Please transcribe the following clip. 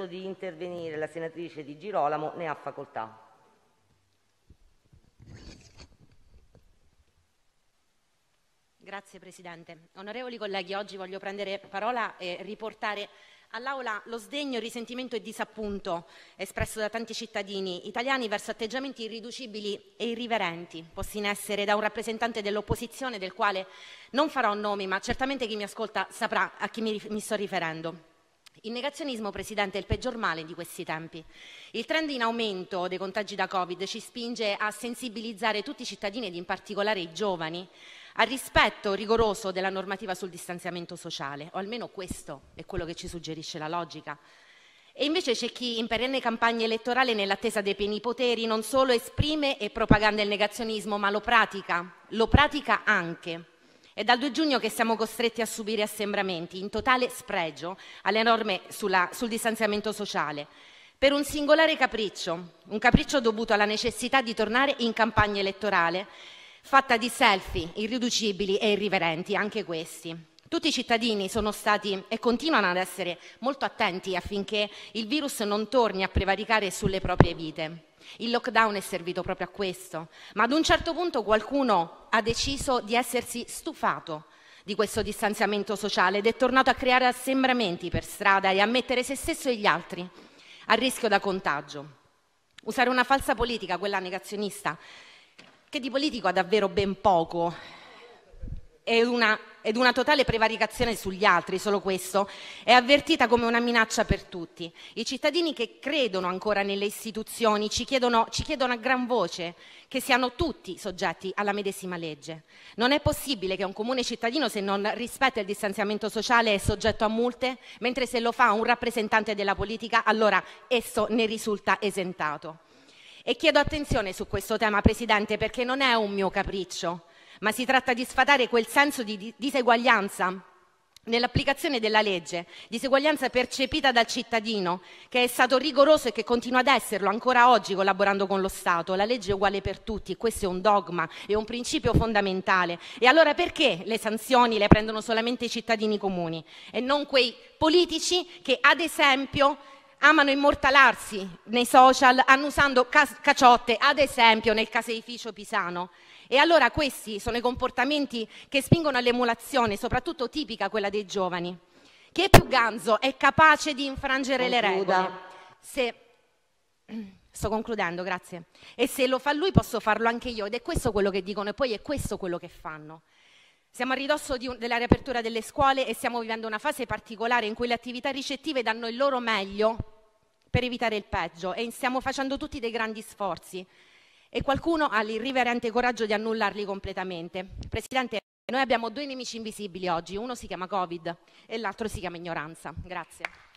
chiesto di intervenire la senatrice Di Girolamo, ne ha facoltà. Grazie Presidente. Onorevoli colleghi, oggi voglio prendere parola e riportare all'Aula lo sdegno, il risentimento e disappunto espresso da tanti cittadini italiani verso atteggiamenti irriducibili e irriverenti, posti in essere da un rappresentante dell'opposizione del quale non farò nomi, ma certamente chi mi ascolta saprà a chi mi, mi sto riferendo. Il negazionismo, Presidente, è il peggior male di questi tempi. Il trend in aumento dei contagi da Covid ci spinge a sensibilizzare tutti i cittadini ed in particolare i giovani al rispetto rigoroso della normativa sul distanziamento sociale, o almeno questo è quello che ci suggerisce la logica. E invece c'è chi in perenne campagna elettorale nell'attesa dei pieni poteri non solo esprime e propaganda il negazionismo, ma lo pratica, lo pratica anche. È dal 2 giugno che siamo costretti a subire assembramenti in totale spregio alle norme sulla, sul distanziamento sociale per un singolare capriccio, un capriccio dovuto alla necessità di tornare in campagna elettorale fatta di selfie irriducibili e irriverenti, anche questi. Tutti i cittadini sono stati e continuano ad essere molto attenti affinché il virus non torni a prevaricare sulle proprie vite. Il lockdown è servito proprio a questo, ma ad un certo punto qualcuno ha deciso di essersi stufato di questo distanziamento sociale ed è tornato a creare assembramenti per strada e a mettere se stesso e gli altri a rischio da contagio. Usare una falsa politica, quella negazionista, che di politico ha davvero ben poco, ed una, ed una totale prevaricazione sugli altri, solo questo, è avvertita come una minaccia per tutti. I cittadini che credono ancora nelle istituzioni ci chiedono, ci chiedono a gran voce che siano tutti soggetti alla medesima legge. Non è possibile che un comune cittadino, se non rispetta il distanziamento sociale, è soggetto a multe, mentre se lo fa un rappresentante della politica, allora esso ne risulta esentato. E chiedo attenzione su questo tema, Presidente, perché non è un mio capriccio ma si tratta di sfatare quel senso di diseguaglianza nell'applicazione della legge, diseguaglianza percepita dal cittadino, che è stato rigoroso e che continua ad esserlo ancora oggi collaborando con lo Stato. La legge è uguale per tutti, questo è un dogma, è un principio fondamentale. E allora perché le sanzioni le prendono solamente i cittadini comuni e non quei politici che, ad esempio, amano immortalarsi nei social annusando caciotte, ad esempio nel caseificio pisano. E allora questi sono i comportamenti che spingono all'emulazione, soprattutto tipica quella dei giovani. Chi è più ganzo è capace di infrangere Concluda. le regole. Se... Sto concludendo, grazie. E se lo fa lui posso farlo anche io ed è questo quello che dicono e poi è questo quello che fanno. Siamo a ridosso un, della riapertura delle scuole e stiamo vivendo una fase particolare in cui le attività ricettive danno il loro meglio per evitare il peggio e stiamo facendo tutti dei grandi sforzi e qualcuno ha l'irriverente coraggio di annullarli completamente. Presidente, noi abbiamo due nemici invisibili oggi, uno si chiama Covid e l'altro si chiama ignoranza. Grazie.